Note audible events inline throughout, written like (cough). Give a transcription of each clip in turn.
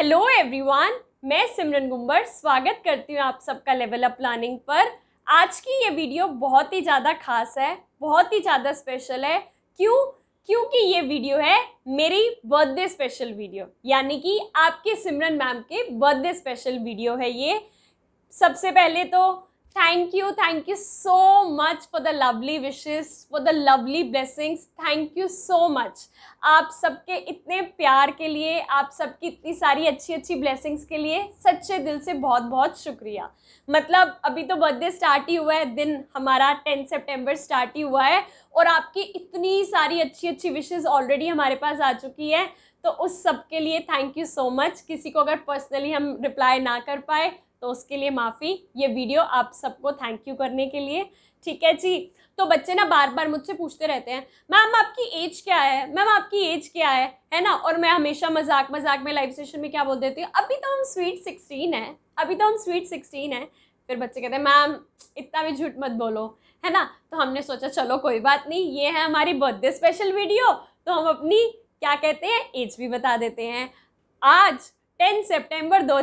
hello everyone मैं सिमरन गुम्बर स्वागत करती हूँ आप सबका लेवल अप प्लानिंग पर आज की ये वीडियो बहुत ही ज़्यादा खास है बहुत ही ज़्यादा स्पेशल है क्यों क्योंकि ये वीडियो है मेरी बर्थडे स्पेशल वीडियो यानी कि आपके सिमरन मैम के बर्थडे स्पेशल वीडियो है ये सबसे पहले तो thank you thank you so much for the lovely wishes for the lovely blessings thank you so much आप सबके इतने प्यार के लिए आप सबकी इतनी सारी अच्छी अच्छी ब्लेसिंग्स के लिए सच्चे दिल से बहुत बहुत शुक्रिया मतलब अभी तो बर्थडे स्टार्ट ही हुआ है दिन हमारा टेंथ सेप्टेम्बर स्टार्ट ही हुआ है और आपकी इतनी सारी अच्छी अच्छी विशेज ऑलरेडी हमारे पास आ चुकी है तो उस सब के लिए थैंक यू सो मच किसी को अगर पर्सनली हम रिप्लाई ना कर पाए तो उसके लिए माफ़ी ये वीडियो आप सबको थैंक यू करने के लिए ठीक है जी तो बच्चे ना बार बार मुझसे पूछते रहते हैं मैम आपकी एज क्या है मैम आपकी एज क्या है है ना और मैं हमेशा मजाक मजाक में लाइव सेशन में क्या बोल देती हूँ अभी तो हम स्वीट सिक्सटीन है अभी तो हम स्वीट सिक्सटीन है फिर बच्चे कहते हैं मैम इतना भी झूठ मत बोलो है ना तो हमने सोचा चलो कोई बात नहीं ये है हमारी बर्थडे स्पेशल वीडियो तो हम अपनी क्या कहते हैं एज भी बता देते हैं आज टेन सेप्टेम्बर दो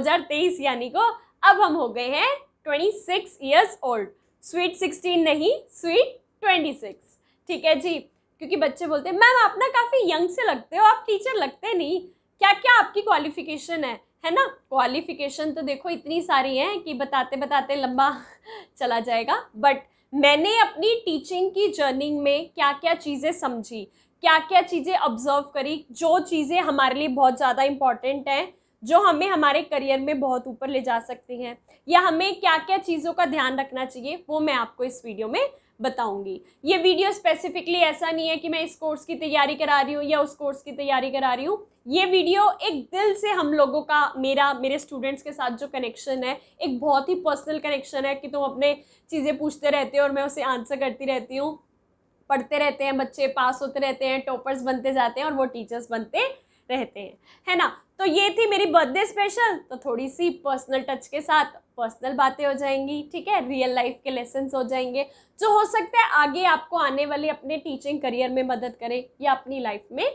यानी को अब हम हो गए हैं twenty six years old sweet sixteen नहीं स्वीट ट्वेंटी सिक्स ठीक है जी क्योंकि बच्चे बोलते हैं मैम आप ना काफ़ी यंग से लगते हो आप टीचर लगते नहीं क्या क्या आपकी क्वालिफिकेशन है है ना क्वालिफिकेशन तो देखो इतनी सारी हैं कि बताते बताते लंबा (laughs) चला जाएगा बट मैंने अपनी टीचिंग की जर्नी में क्या क्या चीज़ें समझी क्या क्या चीज़ें ऑब्जर्व करी जो चीज़ें हमारे लिए बहुत ज़्यादा इम्पॉर्टेंट हैं जो हमें हमारे करियर में बहुत ऊपर ले जा सकती हैं या हमें क्या क्या चीज़ों का ध्यान रखना चाहिए वो मैं आपको इस वीडियो में बताऊंगी ये वीडियो स्पेसिफिकली ऐसा नहीं है कि मैं इस कोर्स की तैयारी करा रही हूँ या उस कोर्स की तैयारी करा रही हूँ ये वीडियो एक दिल से हम लोगों का मेरा मेरे स्टूडेंट्स के साथ जो कनेक्शन है एक बहुत ही पर्सनल कनेक्शन है कि तुम अपने चीज़ें पूछते रहते हो और मैं उसे आंसर करती रहती हूँ पढ़ते रहते हैं बच्चे पास होते रहते हैं टॉपर्स बनते जाते हैं और वो टीचर्स बनते रहते हैं है ना तो ये थी मेरी बर्थडे स्पेशल तो थोड़ी सी पर्सनल टच के साथ पर्सनल बातें हो जाएंगी ठीक है रियल लाइफ के लेसन हो जाएंगे जो हो सकता है आगे आपको आने वाले अपने टीचिंग करियर में मदद करें या अपनी लाइफ में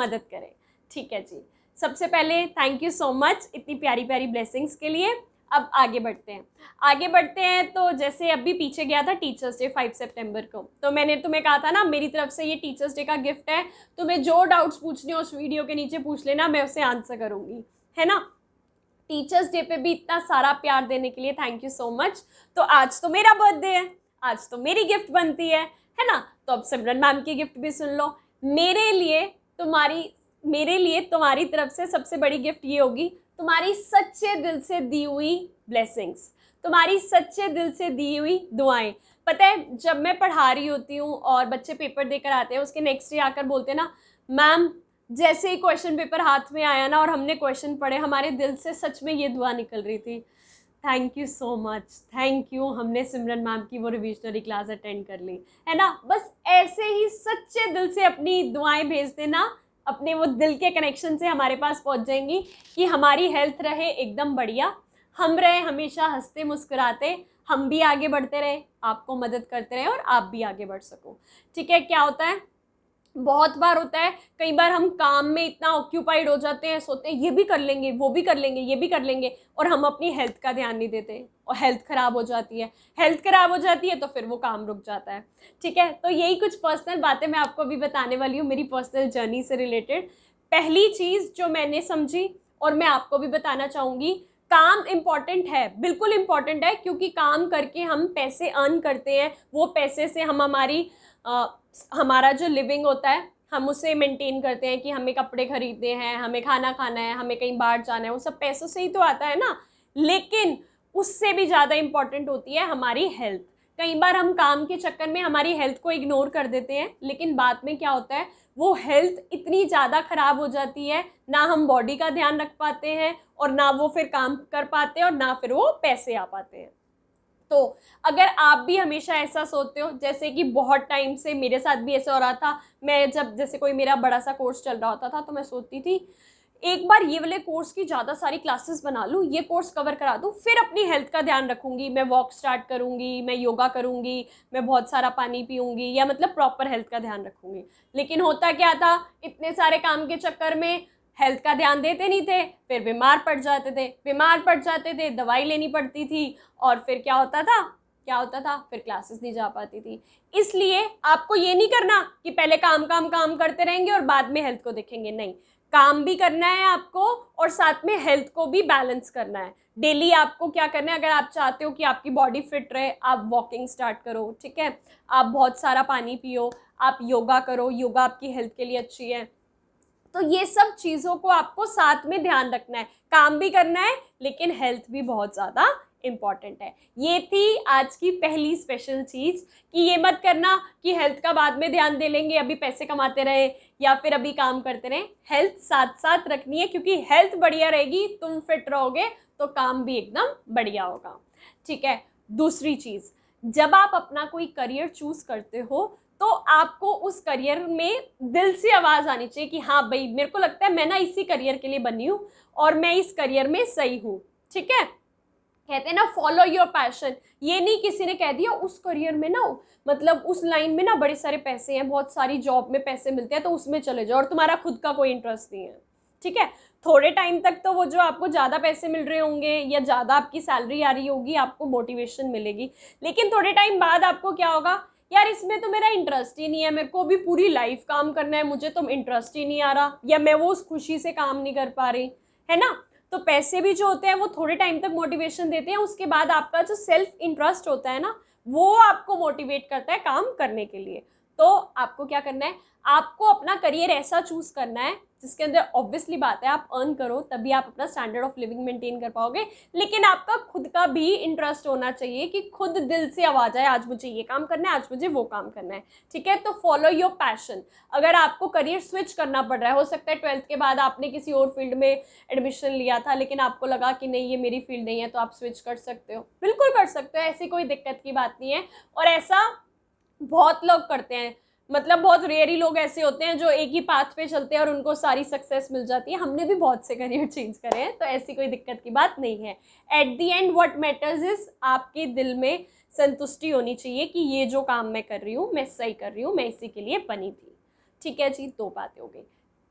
मदद करें ठीक है जी सबसे पहले थैंक यू सो मच इतनी प्यारी प्यारी ब्लेसिंग्स के लिए अब आगे बढ़ते हैं आगे बढ़ते हैं तो जैसे अभी पीछे गया था टीचर्स डे फाइव सेप्टेम्बर को तो मैंने तुम्हें कहा था ना मेरी तरफ से ये टीचर्स डे का गिफ्ट है तुम्हें जो डाउट्स पूछने हो उस वीडियो के नीचे पूछ लेना मैं उसे आंसर करूँगी है ना टीचर्स डे पे भी इतना सारा प्यार देने के लिए थैंक यू सो मच तो आज तो मेरा बर्थडे है आज तो मेरी गिफ्ट बनती है है ना तो अब सिमरन मैम की गिफ्ट भी सुन लो मेरे लिए तुम्हारी मेरे लिए तुम्हारी तरफ से सबसे बड़ी गिफ्ट ये होगी तुम्हारी सच्चे दिल से दी हुई ब्लेसिंग्स तुम्हारी सच्चे दिल से दी हुई दुआएं पता है जब मैं पढ़ा रही होती हूँ और बच्चे पेपर देकर आते हैं उसके नेक्स्ट डे आकर बोलते हैं ना मैम जैसे ही क्वेश्चन पेपर हाथ में आया ना और हमने क्वेश्चन पढ़े हमारे दिल से सच में ये दुआ निकल रही थी thank you so much thank you हमने सिमरन मैम की वो रिविजनरी क्लास अटेंड कर ली है ना बस ऐसे ही सच्चे दिल से अपनी दुआएं भेज देना अपने वो दिल के कनेक्शन से हमारे पास पहुंच जाएंगी कि हमारी हेल्थ रहे एकदम बढ़िया हम रहे हमेशा हंसते मुस्कुराते हम भी आगे बढ़ते रहे आपको मदद करते रहे और आप भी आगे बढ़ सको ठीक है क्या होता है बहुत बार होता है कई बार हम काम में इतना ऑक्यूपाइड हो जाते हैं सोते हैं ये भी कर लेंगे वो भी कर लेंगे ये भी कर लेंगे और हम अपनी हेल्थ का ध्यान नहीं देते और हेल्थ ख़राब हो जाती है हेल्थ ख़राब हो जाती है तो फिर वो काम रुक जाता है ठीक है तो यही कुछ पर्सनल बातें मैं आपको अभी बताने वाली हूँ मेरी पर्सनल जर्नी से रिलेटेड पहली चीज़ जो मैंने समझी और मैं आपको भी बताना चाहूँगी काम इम्पॉर्टेंट है बिल्कुल इम्पॉर्टेंट है क्योंकि काम करके हम पैसे अर्न करते हैं वो पैसे से हम हमारी हमारा जो लिविंग होता है हम उसे मेंटेन करते हैं कि हमें कपड़े खरीदने हैं हमें खाना खाना है हमें कहीं बाहर जाना है वो सब पैसों से ही तो आता है ना लेकिन उससे भी ज़्यादा इम्पॉर्टेंट होती है हमारी हेल्थ कई बार हम काम के चक्कर में हमारी हेल्थ को इग्नोर कर देते हैं लेकिन बाद में क्या होता है वो हेल्थ इतनी ज़्यादा ख़राब हो जाती है ना हम बॉडी का ध्यान रख पाते हैं और ना वो फिर काम कर पाते हैं और ना फिर वो पैसे आ पाते हैं तो अगर आप भी हमेशा ऐसा सोचते हो जैसे कि बहुत टाइम से मेरे साथ भी ऐसा हो रहा था मैं जब जैसे कोई मेरा बड़ा सा कोर्स चल रहा होता था तो मैं सोचती थी एक बार ये वाले कोर्स की ज़्यादा सारी क्लासेस बना लूँ ये कोर्स कवर करा दूँ फिर अपनी हेल्थ का ध्यान रखूँगी मैं वॉक स्टार्ट करूँगी मैं योगा करूँगी मैं बहुत सारा पानी पीऊँगी या मतलब प्रॉपर हेल्थ का ध्यान रखूँगी लेकिन होता क्या था इतने सारे काम के चक्कर में हेल्थ का ध्यान देते नहीं थे फिर बीमार पड़ जाते थे बीमार पड़ जाते थे दवाई लेनी पड़ती थी और फिर क्या होता था क्या होता था फिर क्लासेस नहीं जा पाती थी इसलिए आपको ये नहीं करना कि पहले काम काम काम करते रहेंगे और बाद में हेल्थ को देखेंगे नहीं काम भी करना है आपको और साथ में हेल्थ को भी बैलेंस करना है डेली आपको क्या करना है अगर आप चाहते हो कि आपकी बॉडी फिट रहे आप वॉकिंग स्टार्ट करो ठीक है आप बहुत सारा पानी पियो आप योगा करो योगा आपकी हेल्थ के लिए अच्छी है तो ये सब चीज़ों को आपको साथ में ध्यान रखना है काम भी करना है लेकिन हेल्थ भी बहुत ज़्यादा इम्पॉर्टेंट है ये थी आज की पहली स्पेशल चीज़ कि ये मत करना कि हेल्थ का बाद में ध्यान दे लेंगे अभी पैसे कमाते रहे या फिर अभी काम करते रहे हेल्थ साथ साथ रखनी है क्योंकि हेल्थ बढ़िया रहेगी तुम फिट रहोगे तो काम भी एकदम बढ़िया होगा ठीक है दूसरी चीज़ जब आप अपना कोई करियर चूज़ करते हो तो आपको उस करियर में दिल से आवाज़ आनी चाहिए कि हाँ भाई मेरे को लगता है मैं ना इसी करियर के लिए बनी हूँ और मैं इस करियर में सही हूँ ठीक है कहते हैं ना फॉलो योर पैशन ये नहीं किसी ने कह दिया उस करियर में ना मतलब उस लाइन में ना बड़े सारे पैसे हैं बहुत सारी जॉब में पैसे मिलते हैं तो उसमें चले जाओ और तुम्हारा खुद का कोई इंटरेस्ट नहीं है ठीक है थोड़े टाइम तक तो वो जो आपको ज़्यादा पैसे मिल रहे होंगे या ज़्यादा आपकी सैलरी आ रही होगी आपको मोटिवेशन मिलेगी लेकिन थोड़े टाइम बाद आपको क्या होगा यार इसमें तो मेरा इंटरेस्ट ही नहीं है मेरे को भी पूरी लाइफ काम करना है मुझे तो इंटरेस्ट ही नहीं आ रहा या मैं वो उस खुशी से काम नहीं कर पा रही है ना तो पैसे भी जो होते हैं वो थोड़े टाइम तक मोटिवेशन देते हैं उसके बाद आपका जो सेल्फ इंटरेस्ट होता है ना वो आपको मोटिवेट करता है काम करने के लिए तो आपको क्या करना है आपको अपना करियर ऐसा चूज करना है जिसके अंदर ऑब्वियसली बात है आप अर्न करो तभी आप अपना स्टैंडर्ड ऑफ लिविंग मेंटेन कर पाओगे लेकिन आपका खुद का भी इंटरेस्ट होना चाहिए कि खुद दिल से आवाज़ आए आज मुझे ये काम करना है आज मुझे वो काम करना है ठीक है तो फॉलो योर पैशन अगर आपको करियर स्विच करना पड़ रहा है हो सकता है ट्वेल्थ के बाद आपने किसी और फील्ड में एडमिशन लिया था लेकिन आपको लगा कि नहीं ये मेरी फील्ड नहीं है तो आप स्विच कर सकते हो बिल्कुल कर सकते हो ऐसी कोई दिक्कत की बात नहीं है और ऐसा बहुत लोग करते हैं मतलब बहुत रेयर ही लोग ऐसे होते हैं जो एक ही पाथ पे चलते हैं और उनको सारी सक्सेस मिल जाती है हमने भी बहुत से करियर चेंज करे हैं तो ऐसी कोई दिक्कत की बात नहीं है at the end what matters is आपके दिल में संतुष्टि होनी चाहिए कि ये जो काम मैं कर रही हूँ मैं सही कर रही हूँ मैं इसी के लिए बनी थी ठीक है जी दो बातें हो गई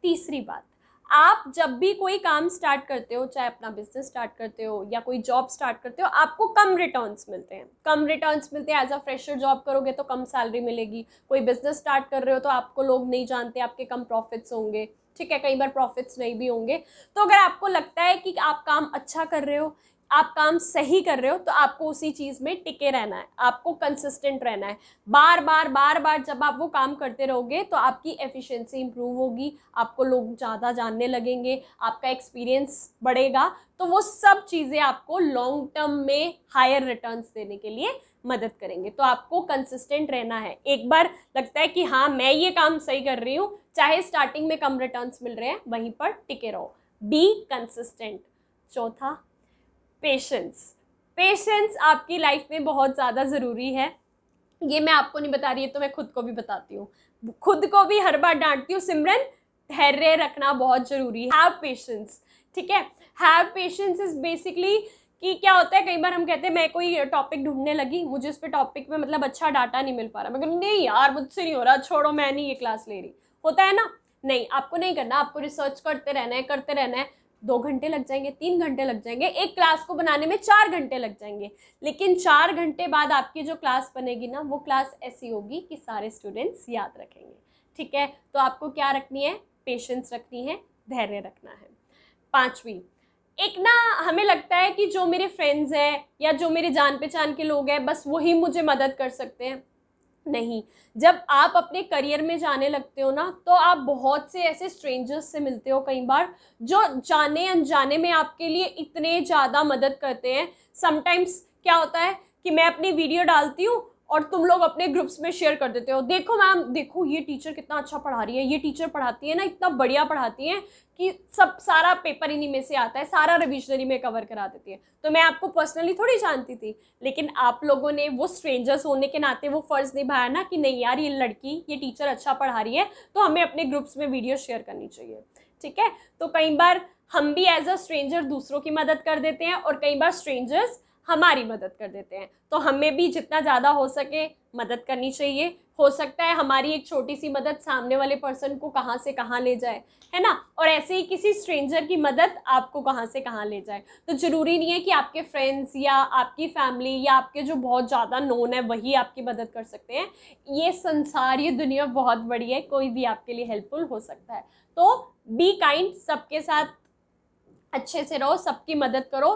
तीसरी बात आप जब भी कोई काम स्टार्ट करते हो चाहे अपना बिजनेस स्टार्ट करते हो या कोई जॉब स्टार्ट करते हो आपको कम रिटर्न्स मिलते हैं कम रिटर्न्स मिलते हैं एज अ फ्रेशर जॉब करोगे तो कम सैलरी मिलेगी कोई बिजनेस स्टार्ट कर रहे हो तो आपको लोग नहीं जानते आपके कम प्रॉफिट्स होंगे ठीक है कई बार प्रॉफिट्स नहीं भी होंगे तो अगर आपको लगता है कि आप काम अच्छा कर रहे हो आप काम सही कर रहे हो तो आपको उसी चीज़ में टिके रहना है आपको कंसिस्टेंट रहना है बार बार बार बार जब आप वो काम करते रहोगे तो आपकी एफिशिएंसी इम्प्रूव होगी आपको लोग ज़्यादा जानने लगेंगे आपका एक्सपीरियंस बढ़ेगा तो वो सब चीज़ें आपको लॉन्ग टर्म में हायर रिटर्न्स देने के लिए मदद करेंगे तो आपको कंसिस्टेंट रहना है एक बार लगता है कि हाँ मैं ये काम सही कर रही हूँ चाहे स्टार्टिंग में कम रिटर्न्स मिल रहे हैं वहीं पर टिके रहो बी कंसिस्टेंट चौथा पेशेंस पेशेंस आपकी लाइफ में बहुत ज़्यादा ज़रूरी है ये मैं आपको नहीं बता रही है तो मैं खुद को भी बताती हूँ खुद को भी हर बार डांटती हूँ सिमरन धैर्य रखना बहुत ज़रूरी है हैव पेशेंस ठीक है हैव पेशेंस इज़ बेसिकली कि क्या होता है कई बार हम कहते हैं मैं कोई टॉपिक ढूंढने लगी मुझे उस पर टॉपिक में मतलब अच्छा डाटा नहीं मिल पा रहा मैं कहूँ नहीं यार मुझसे नहीं हो रहा छोड़ो मैं नहीं ये क्लास ले रही होता है ना नहीं आपको नहीं करना आपको रिसर्च करते रहना है करते रहना है दो घंटे लग जाएंगे तीन घंटे लग जाएंगे एक क्लास को बनाने में चार घंटे लग जाएंगे लेकिन चार घंटे बाद आपकी जो क्लास बनेगी ना वो क्लास ऐसी होगी कि सारे स्टूडेंट्स याद रखेंगे ठीक है तो आपको क्या रखनी है पेशेंस रखनी है धैर्य रखना है पाँचवीं एक ना हमें लगता है कि जो मेरे फ्रेंड्स हैं या जो मेरे जान पहचान के लोग हैं बस वही मुझे मदद कर सकते हैं नहीं जब आप अपने करियर में जाने लगते हो ना तो आप बहुत से ऐसे स्ट्रेंजर्स से मिलते हो कई बार जो जाने अनजाने में आपके लिए इतने ज़्यादा मदद करते हैं समटाइम्स क्या होता है कि मैं अपनी वीडियो डालती हूँ और तुम लोग अपने ग्रुप्स में शेयर कर देते हो देखो मैम देखो ये टीचर कितना अच्छा पढ़ा रही है ये टीचर पढ़ाती है ना इतना बढ़िया पढ़ाती है कि सब सारा पेपर इन्हीं में से आता है सारा रिविजनरी में कवर करा देती है तो मैं आपको पर्सनली थोड़ी जानती थी लेकिन आप लोगों ने वो स्ट्रेंजर्स होने के नाते वो फ़र्ज़ निभाया ना कि नहीं यार ये लड़की ये टीचर अच्छा पढ़ा रही है तो हमें अपने ग्रुप्स में वीडियो शेयर करनी चाहिए ठीक है तो कई बार हम भी एज अ स्ट्रेंजर दूसरों की मदद कर देते हैं और कई बार स्ट्रेंजर्स हमारी मदद कर देते हैं तो हमें भी जितना ज़्यादा हो सके मदद करनी चाहिए हो सकता है हमारी एक छोटी सी मदद सामने वाले पर्सन को कहाँ से कहाँ ले जाए है ना और ऐसे ही किसी स्ट्रेंजर की मदद आपको कहाँ से कहाँ ले जाए तो ज़रूरी नहीं है कि आपके फ्रेंड्स या आपकी फैमिली या आपके जो बहुत ज़्यादा नोन है वही आपकी मदद कर सकते हैं ये संसार ये दुनिया बहुत बड़ी है कोई भी आपके लिए हेल्पफुल हो सकता है तो बी काइंड सबके साथ अच्छे से रहो सबकी मदद करो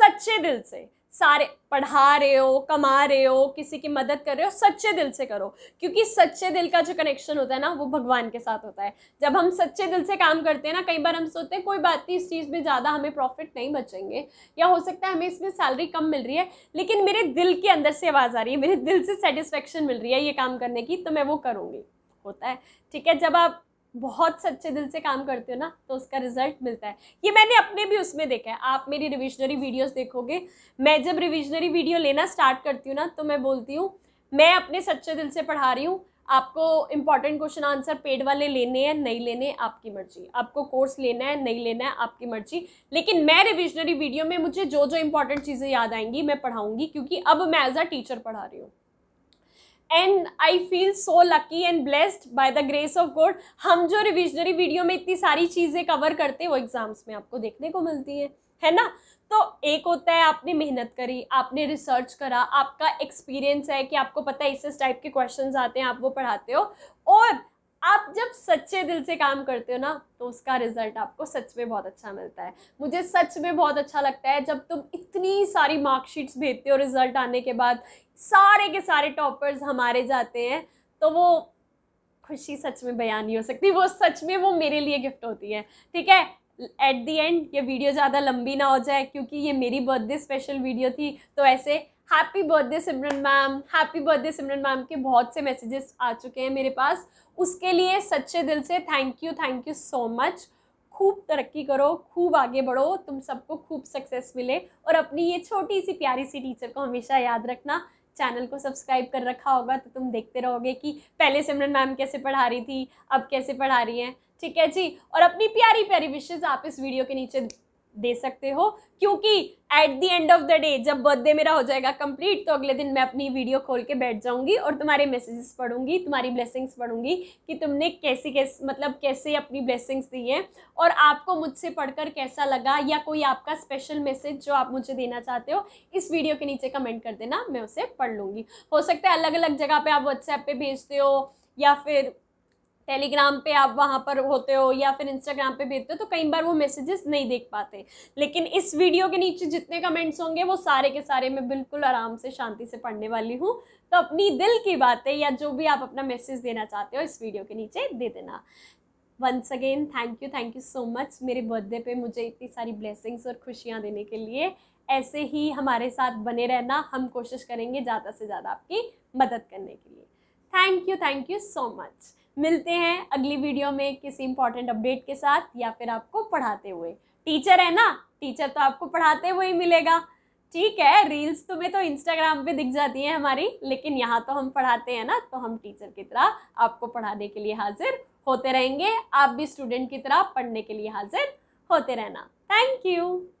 सच्चे दिल से सारे पढ़ा रहे हो कमा रहे हो किसी की मदद कर रहे हो सच्चे दिल से करो क्योंकि सच्चे दिल का जो कनेक्शन होता है ना वो भगवान के साथ होता है जब हम सच्चे दिल से काम करते हैं ना कई बार हम सोचते हैं कोई बात नहीं इस चीज़ में ज़्यादा हमें प्रॉफिट नहीं बचेंगे या हो सकता है हमें इसमें सैलरी कम मिल रही है लेकिन मेरे दिल के अंदर से आवाज़ आ रही है मेरे दिल से सेटिस्फेक्शन मिल रही है ये काम करने की तो मैं वो करूँगी होता है ठीक है जब आप बहुत सच्चे दिल से काम करते हो ना तो उसका रिजल्ट मिलता है ये मैंने अपने भी उसमें देखा है आप मेरी रिविजनरी वीडियोस देखोगे मैं जब रिविजनरी वीडियो लेना स्टार्ट करती हूँ ना तो मैं बोलती हूँ मैं अपने सच्चे दिल से पढ़ा रही हूँ आपको इंपॉर्टेंट क्वेश्चन आंसर पेड वाले लेने हैं नहीं लेने आपकी मर्जी आपको कोर्स लेना है नहीं लेना है आपकी मर्जी लेकिन मैं रिविजनरी वीडियो में मुझे जो जो इंपॉर्टेंट चीज़ें याद आएंगी मैं पढ़ाऊंगी क्योंकि अब मैं एज अ टीचर पढ़ा रही हूँ and I feel so lucky and blessed by the grace of God हम जो रिविजनरी वीडियो में इतनी सारी चीज़ें कवर करते हैं वो एग्ज़ाम्स में आपको देखने को मिलती हैं है ना तो एक होता है आपने मेहनत करी आपने रिसर्च करा आपका एक्सपीरियंस है कि आपको पता है इस इस टाइप के क्वेश्चंस आते हैं आप वो पढ़ाते हो और आप जब सच्चे दिल से काम करते हो ना तो उसका रिजल्ट आपको सच में बहुत अच्छा मिलता है मुझे सच में बहुत अच्छा लगता है जब तुम इतनी सारी मार्कशीट्स भेजते हो रिजल्ट आने के बाद सारे के सारे टॉपर्स हमारे जाते हैं तो वो खुशी सच में बयान नहीं हो सकती वो सच में वो मेरे लिए गिफ्ट होती है ठीक है एट दी एंड ये वीडियो ज़्यादा लंबी ना हो जाए क्योंकि ये मेरी बर्थडे स्पेशल वीडियो थी तो ऐसे happy birthday Simran ma'am happy birthday Simran ma'am के बहुत से मैसेजेस आ चुके हैं मेरे पास उसके लिए सच्चे दिल से thank you thank you so much खूब तरक्की करो खूब आगे बढ़ो तुम सबको खूब सक्सेस मिले और अपनी ये छोटी सी प्यारी सी टीचर को हमेशा याद रखना चैनल को सब्सक्राइब कर रखा होगा तो तुम देखते रहोगे कि पहले सिमरन मैम कैसे पढ़ा रही थी अब कैसे पढ़ा रही हैं ठीक है जी और अपनी प्यारी प्यारी विशेज़ आप इस वीडियो के नीचे दे सकते हो क्योंकि at the end of the day जब बर्थडे मेरा हो जाएगा कंप्लीट तो अगले दिन मैं अपनी वीडियो खोल के बैठ जाऊंगी और तुम्हारे मैसेजेस पढ़ूंगी तुम्हारी ब्लेसिंग्स पढ़ूंगी कि तुमने कैसी कैसे मतलब कैसे अपनी ब्लेसिंग्स दी हैं और आपको मुझसे पढ़कर कैसा लगा या कोई आपका स्पेशल मैसेज जो आप मुझे देना चाहते हो इस वीडियो के नीचे कमेंट कर देना मैं उसे पढ़ लूँगी हो सकता है अलग अलग जगह पर आप व्हाट्सएप पर भेजते हो या फिर टेलीग्राम पे आप वहाँ पर होते हो या फिर इंस्टाग्राम पे भेजते हो तो कई बार वो मैसेजेस नहीं देख पाते लेकिन इस वीडियो के नीचे जितने कमेंट्स होंगे वो सारे के सारे मैं बिल्कुल आराम से शांति से पढ़ने वाली हूँ तो अपनी दिल की बातें या जो भी आप अपना मैसेज देना चाहते हो इस वीडियो के नीचे दे देना once again thank you thank you so much मेरे बर्थडे पर मुझे इतनी सारी ब्लेसिंग्स और खुशियाँ देने के लिए ऐसे ही हमारे साथ बने रहना हम कोशिश करेंगे ज़्यादा से ज़्यादा आपकी मदद करने के लिए thank you thank you so much मिलते हैं अगली वीडियो में किसी इंपॉर्टेंट अपडेट के साथ या फिर आपको पढ़ाते हुए टीचर है ना टीचर तो आपको पढ़ाते हुए ही मिलेगा ठीक है रील्स तुम्हें तो इंस्टाग्राम पे दिख जाती हैं हमारी लेकिन यहाँ तो हम पढ़ाते हैं ना तो हम टीचर की तरह आपको पढ़ाने के लिए हाजिर होते रहेंगे आप भी स्टूडेंट की तरह पढ़ने के लिए हाजिर होते रहना थैंक यू